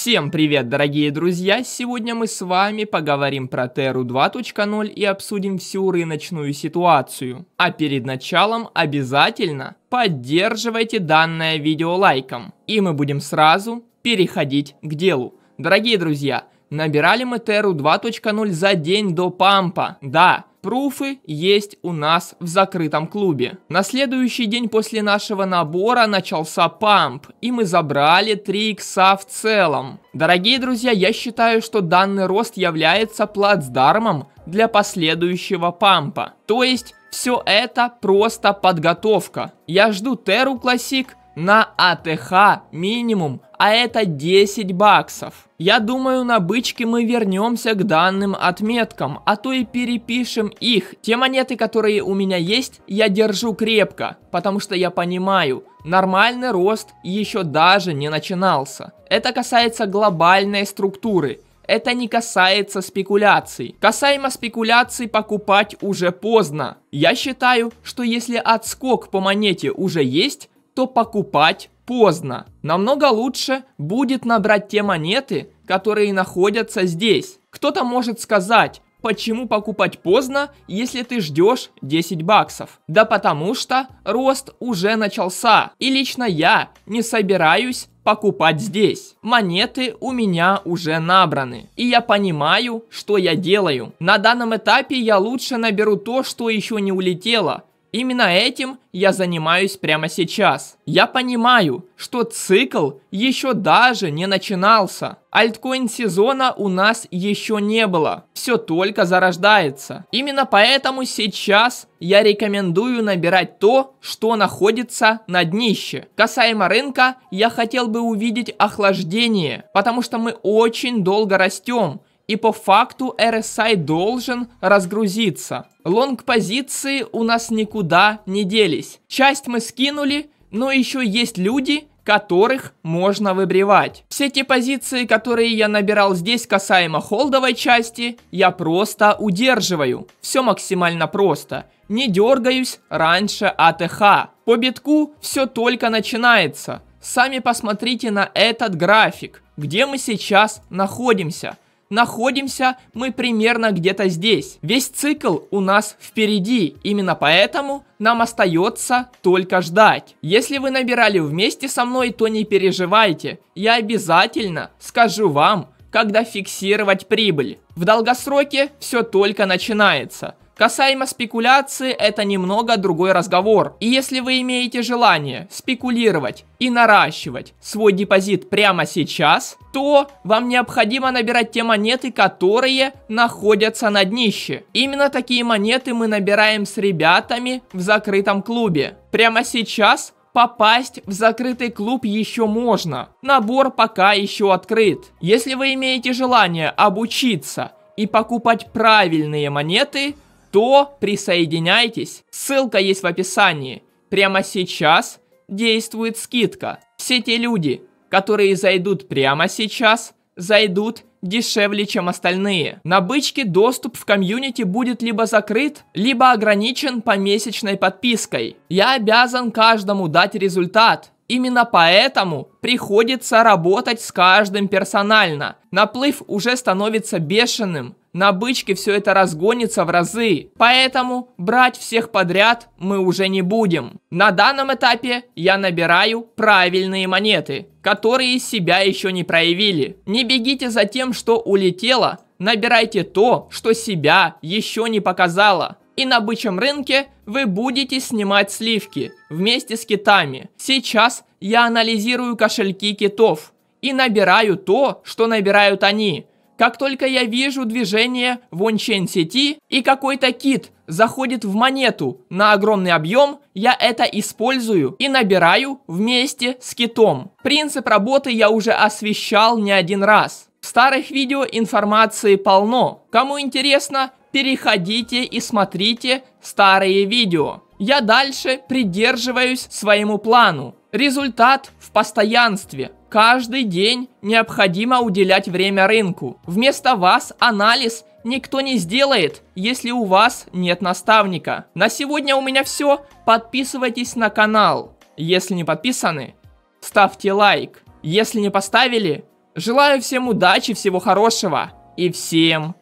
Всем привет, дорогие друзья! Сегодня мы с вами поговорим про Теру 2.0 и обсудим всю рыночную ситуацию. А перед началом обязательно поддерживайте данное видео лайком. И мы будем сразу переходить к делу. Дорогие друзья, набирали мы Теру 2.0 за день до пампа. Да, Пруфы есть у нас в закрытом клубе. На следующий день после нашего набора начался памп, и мы забрали 3 икса в целом. Дорогие друзья, я считаю, что данный рост является плацдармом для последующего пампа. То есть, все это просто подготовка. Я жду Теру Классик на АТХ минимум, а это 10 баксов. Я думаю, на бычке мы вернемся к данным отметкам, а то и перепишем их. Те монеты, которые у меня есть, я держу крепко, потому что я понимаю, нормальный рост еще даже не начинался. Это касается глобальной структуры – это не касается спекуляций. Касаемо спекуляций покупать уже поздно. Я считаю, что если отскок по монете уже есть, то покупать поздно. Намного лучше будет набрать те монеты, которые находятся здесь. Кто-то может сказать, Почему покупать поздно, если ты ждешь 10 баксов? Да потому что рост уже начался. И лично я не собираюсь покупать здесь. Монеты у меня уже набраны. И я понимаю, что я делаю. На данном этапе я лучше наберу то, что еще не улетело. Именно этим я занимаюсь прямо сейчас. Я понимаю, что цикл еще даже не начинался. Альткоин сезона у нас еще не было. Все только зарождается. Именно поэтому сейчас я рекомендую набирать то, что находится на днище. Касаемо рынка, я хотел бы увидеть охлаждение, потому что мы очень долго растем. И по факту RSI должен разгрузиться. Лонг-позиции у нас никуда не делись. Часть мы скинули, но еще есть люди, которых можно выбривать. Все те позиции, которые я набирал здесь касаемо холдовой части, я просто удерживаю. Все максимально просто. Не дергаюсь раньше АТХ. По битку все только начинается. Сами посмотрите на этот график, где мы сейчас находимся – находимся мы примерно где-то здесь. Весь цикл у нас впереди, именно поэтому нам остается только ждать. Если вы набирали вместе со мной, то не переживайте, я обязательно скажу вам, когда фиксировать прибыль. В долгосроке все только начинается. Касаемо спекуляции, это немного другой разговор. И если вы имеете желание спекулировать и наращивать свой депозит прямо сейчас, то вам необходимо набирать те монеты, которые находятся на днище. Именно такие монеты мы набираем с ребятами в закрытом клубе. Прямо сейчас попасть в закрытый клуб еще можно. Набор пока еще открыт. Если вы имеете желание обучиться и покупать правильные монеты – то присоединяйтесь. Ссылка есть в описании. Прямо сейчас действует скидка. Все те люди, которые зайдут прямо сейчас, зайдут дешевле, чем остальные. На бычке доступ в комьюнити будет либо закрыт, либо ограничен помесячной подпиской. Я обязан каждому дать результат, Именно поэтому приходится работать с каждым персонально. Наплыв уже становится бешеным, на бычке все это разгонится в разы, поэтому брать всех подряд мы уже не будем. На данном этапе я набираю правильные монеты, которые себя еще не проявили. Не бегите за тем, что улетело, набирайте то, что себя еще не показало и на бычьем рынке вы будете снимать сливки вместе с китами. Сейчас я анализирую кошельки китов и набираю то, что набирают они. Как только я вижу движение в ончен сети и какой-то кит заходит в монету на огромный объем, я это использую и набираю вместе с китом. Принцип работы я уже освещал не один раз. В старых видео информации полно. Кому интересно, переходите и смотрите старые видео. Я дальше придерживаюсь своему плану. Результат в постоянстве. Каждый день необходимо уделять время рынку. Вместо вас анализ никто не сделает, если у вас нет наставника. На сегодня у меня все. Подписывайтесь на канал. Если не подписаны, ставьте лайк. Если не поставили, желаю всем удачи, всего хорошего. И всем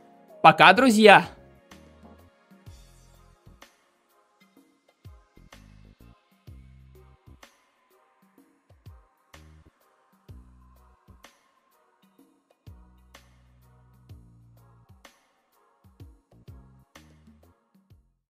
пока, друзья!